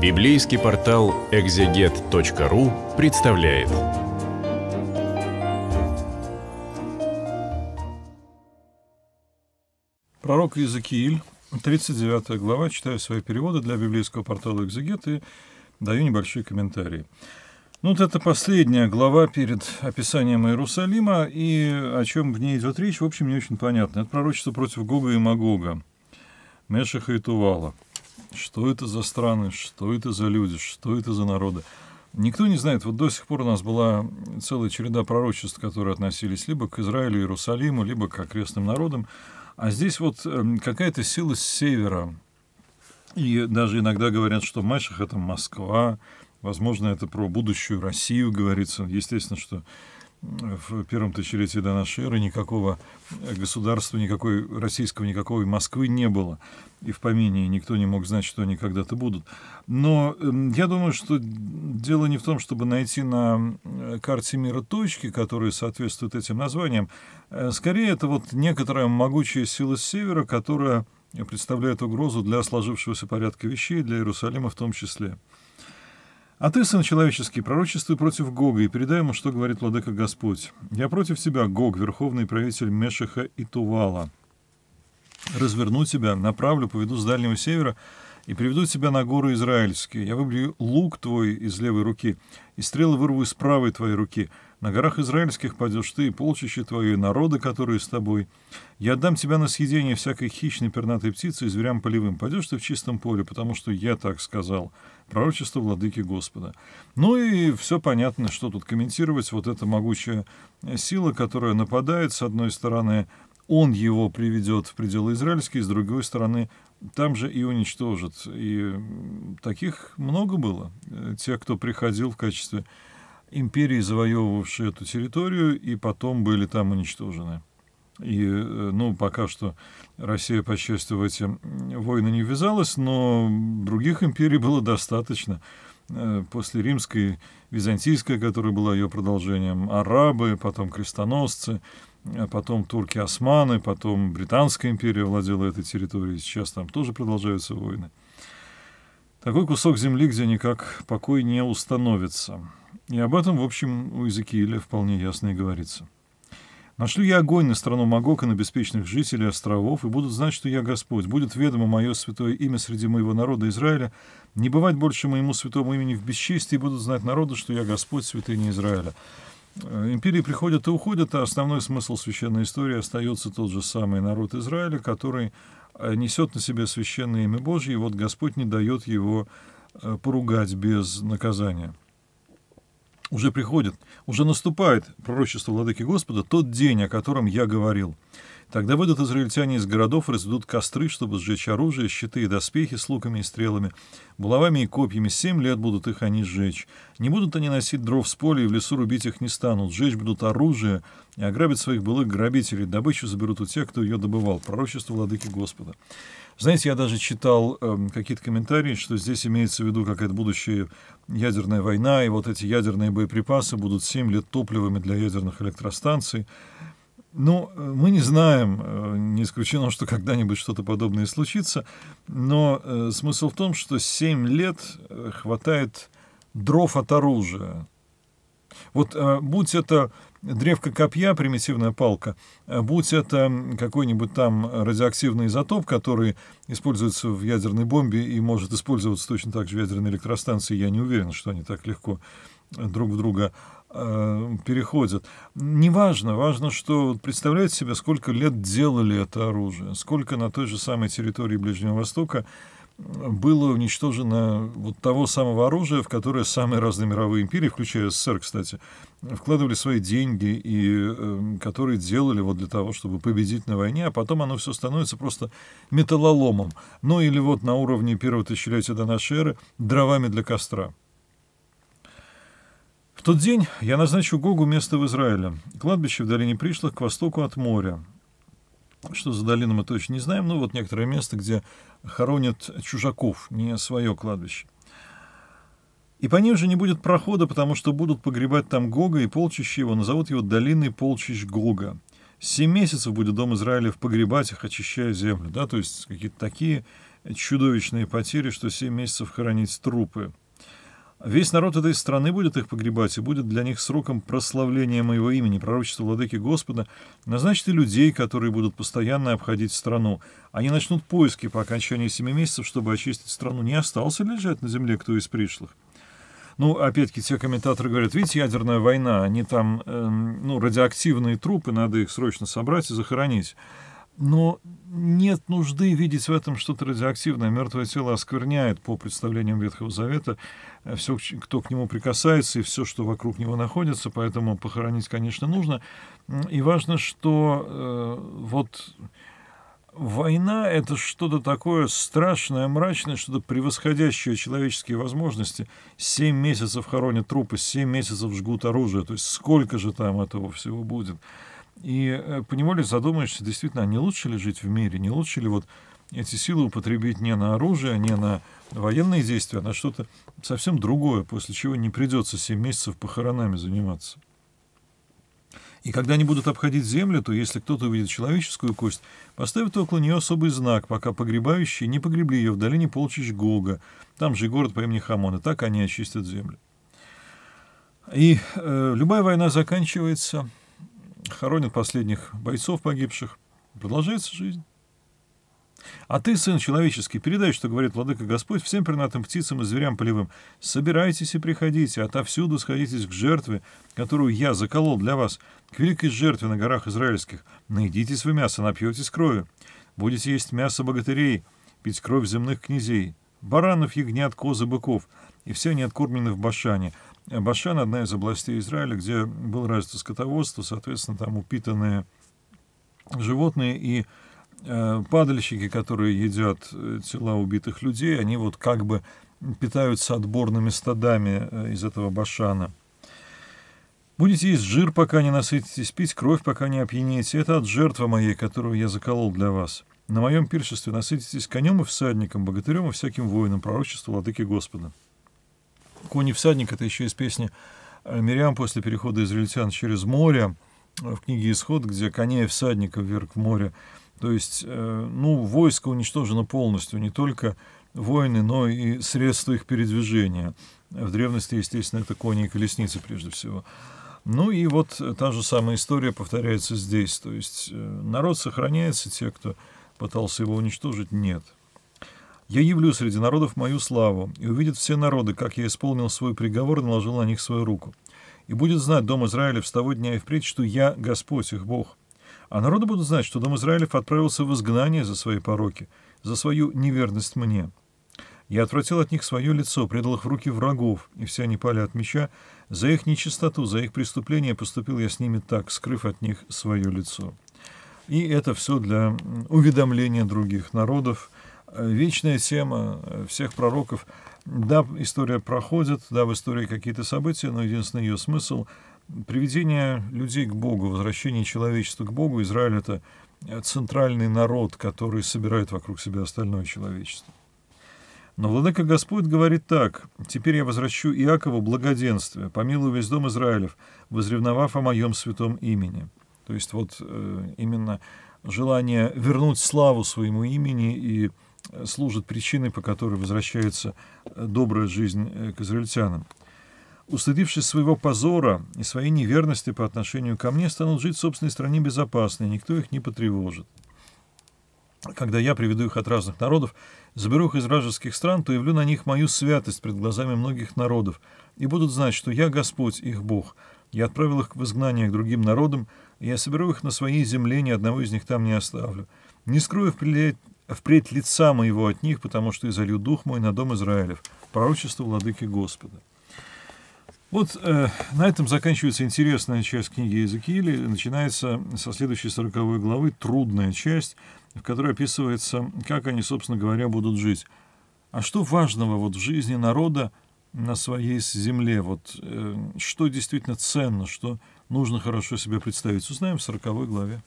Библейский портал экзегет.ру представляет. Пророк Иезекииль, 39 глава, читаю свои переводы для библейского портала «Экзегет» и даю небольшие комментарии. Ну, вот это последняя глава перед описанием Иерусалима, и о чем в ней идет речь, в общем, не очень понятно. Это пророчество против Гога и Магога, Мешаха и Тувала – что это за страны, что это за люди, что это за народы. Никто не знает, вот до сих пор у нас была целая череда пророчеств, которые относились либо к Израилю, Иерусалиму, либо к окрестным народам. А здесь вот эм, какая-то сила с севера. И даже иногда говорят, что в Машах — это Москва, возможно, это про будущую Россию говорится. Естественно, что в первом тысячелетии до нашей эры никакого государства, никакой российского, никакой Москвы не было. И в помине никто не мог знать, что они когда-то будут. Но эм, я думаю, что дело не в том, чтобы найти на э, карте мира точки, которые соответствуют этим названиям. Э, скорее, это вот некоторая могучая сила с севера, которая представляет угрозу для сложившегося порядка вещей, для Иерусалима в том числе. «А ты, сын человеческий, пророчествуй против Гога и передай ему, что говорит владыка Господь. Я против тебя, Гог, верховный правитель Мешиха и Тувала. Разверну тебя, направлю, поведу с дальнего севера, и приведу тебя на горы израильские. Я выбью лук твой из левой руки, и стрелы вырву из правой твоей руки. На горах израильских падешь ты, и полчище твое, и народы, которые с тобой. Я отдам тебя на съедение всякой хищной пернатой птицы и зверям полевым. Пойдешь ты в чистом поле, потому что я так сказал. Пророчество владыки Господа. Ну и все понятно, что тут комментировать. Вот эта могучая сила, которая нападает, с одной стороны, он его приведет в пределы израильские, с другой стороны, там же и уничтожит. И таких много было, э, тех, кто приходил в качестве империи, завоевывавшие эту территорию, и потом были там уничтожены. И, э, ну, пока что Россия по счастью в эти войны не ввязалась, но других империй было достаточно. Э, после римской, византийская, которая была ее продолжением, арабы, потом крестоносцы, а потом турки-османы, потом Британская империя владела этой территорией, сейчас там тоже продолжаются войны. Такой кусок земли, где никак покой не установится. И об этом, в общем, у Иезекииля вполне ясно и говорится. «Нашлю я огонь на страну и на беспечных жителей островов, и будут знать, что я Господь. Будет ведомо мое святое имя среди моего народа Израиля. Не бывать больше моему святому имени в бесчестии, и будут знать народу, что я Господь, святыня Израиля». Э, империи приходят и уходят, а основной смысл священной истории остается тот же самый народ Израиля, который э, несет на себе священное имя Божье, и вот Господь не дает его э, поругать без наказания уже приходит, уже наступает пророчество Владыки Господа, тот день, о котором я говорил. Тогда выйдут израильтяне из городов и разведут костры, чтобы сжечь оружие, щиты и доспехи с луками и стрелами, булавами и копьями. Семь лет будут их они сжечь. Не будут они носить дров с поля и в лесу рубить их не станут. Сжечь будут оружие и ограбят своих былых грабителей. Добычу заберут у тех, кто ее добывал. Пророчество владыки Господа. Знаете, я даже читал э, какие-то комментарии, что здесь имеется в виду какая-то будущая ядерная война, и вот эти ядерные боеприпасы будут 7 лет топливами для ядерных электростанций. Ну, э, мы не знаем, э, не исключено, что когда-нибудь что-то подобное случится, но э, смысл в том, что 7 лет хватает дров от оружия. Вот будь это древко копья, примитивная палка, будь это какой-нибудь там радиоактивный изотоп, который используется в ядерной бомбе и может использоваться точно так же в ядерной электростанции, я не уверен, что они так легко друг в друга Э, переходят. Неважно, важно, что представляете себе, сколько лет делали это оружие, сколько на той же самой территории Ближнего Востока э, было уничтожено вот того самого оружия, в которое самые разные мировые империи, включая СССР, кстати, вкладывали свои деньги и э, которые делали вот для того, чтобы победить на войне, а потом оно все становится просто металлоломом. Ну или вот на уровне первого тысячелетия до нашей эры дровами для костра. В тот день я назначу Гогу место в Израиле. Кладбище в долине Пришлых к востоку от моря. Что за долина мы точно не знаем, но вот некоторое место, где хоронят чужаков, не свое кладбище. И по ним же не будет прохода, потому что будут погребать там Гога и полчище его, назовут его долиной полчищ Гога. Семь месяцев будет Дом Израилев погребать их, очищая землю. Да? То есть какие-то такие чудовищные потери, что семь месяцев хоронить трупы – Весь народ этой страны будет их погребать, и будет для них сроком прославления моего имени, пророчества Владыки Господа, назначит и людей, которые будут постоянно обходить страну. Они начнут поиски по окончании семи месяцев, чтобы очистить страну. Не остался лежать на земле кто из пришлых? Ну, опять-таки, те комментаторы говорят, видите, ядерная война, они там, э, ну, радиоактивные трупы, надо их срочно собрать и захоронить. Но нет нужды видеть в этом что-то радиоактивное. Мертвое тело оскверняет, по представлениям Ветхого Завета, э, все, кто к нему прикасается и все, что вокруг него находится, поэтому похоронить, конечно, нужно. И важно, что э, вот война — это что-то такое страшное, мрачное, что-то превосходящее человеческие возможности. Семь месяцев хоронят трупы, семь месяцев жгут оружие. То есть сколько же там этого всего будет? — и э, поневоле задумаешься, действительно, а не лучше ли жить в мире, не лучше ли вот эти силы употребить не на оружие, не на военные действия, а на что-то совсем другое, после чего не придется 7 месяцев похоронами заниматься. И когда они будут обходить землю, то если кто-то увидит человеческую кость, поставит около нее особый знак, пока погребающие не погребли ее в долине полчищ Гога, там же город по имени Хамон, и так они очистят землю. И э, любая война заканчивается хоронят последних бойцов погибших, продолжается жизнь. А ты, сын человеческий, передай, что говорит Владыка Господь всем пернатым птицам и зверям полевым. Собирайтесь и приходите, отовсюду сходитесь к жертве, которую я заколол для вас, к великой жертве на горах израильских. Найдитесь вы мясо, напьетесь крови. Будете есть мясо богатырей, пить кровь земных князей, баранов, ягнят, козы, быков. И все они откормлены в башане. Башан – одна из областей Израиля, где был развито скотоводство, соответственно, там упитанные животные и э, падальщики, которые едят э, тела убитых людей, они вот как бы питаются отборными стадами э, из этого башана. Будете есть жир, пока не насытитесь, пить кровь, пока не опьянеете. Это от жертвы моей, которую я заколол для вас. На моем пиршестве насытитесь конем и всадником, богатырем и всяким воином, пророчество владыки Господа. Кони всадник это еще из песни э, Мириам после перехода израильтян через море э, в книге Исход, где коней всадников вверх в море. То есть, э, ну, войско уничтожено полностью, не только войны, но и средства их передвижения. В древности, естественно, это кони и колесницы прежде всего. Ну и вот та же самая история повторяется здесь. То есть народ сохраняется, те, кто пытался его уничтожить, нет. Я явлю среди народов мою славу, и увидят все народы, как я исполнил свой приговор и наложил на них свою руку. И будет знать дом Израилев с того дня и впредь, что я Господь их Бог. А народы будут знать, что дом Израилев отправился в изгнание за свои пороки, за свою неверность мне. Я отвратил от них свое лицо, предал их в руки врагов, и все они пали от меча. За их нечистоту, за их преступление поступил я с ними так, скрыв от них свое лицо. И это все для уведомления других народов, Э, вечная тема э, всех пророков. Да, история проходит, да, в истории какие-то события, но единственный ее смысл — приведение людей к Богу, возвращение человечества к Богу. Израиль — это э, центральный народ, который собирает вокруг себя остальное человечество. Но Владыка Господь говорит так, «Теперь я возвращу Иакову благоденствие, помилую весь дом Израилев, возревновав о моем святом имени». То есть вот э, именно желание вернуть славу своему имени и служит причиной, по которой возвращается э, добрая жизнь э, к израильтянам. Устыдившись своего позора и своей неверности по отношению ко мне, станут жить в собственной стране безопасно, и никто их не потревожит. Когда я приведу их от разных народов, заберу их из вражеских стран, то явлю на них мою святость пред глазами многих народов, и будут знать, что я Господь, их Бог. Я отправил их в изгнание к другим народам, и я соберу их на своей земле, ни одного из них там не оставлю. Не скрою в впредь лица моего от них, потому что изолью дух мой на дом Израилев». Пророчество владыки Господа. Вот э, на этом заканчивается интересная часть книги Иезекииля. Начинается со следующей сороковой главы трудная часть, в которой описывается, как они, собственно говоря, будут жить. А что важного вот в жизни народа на своей земле? Вот, э, что действительно ценно, что нужно хорошо себе представить? Узнаем в сороковой главе.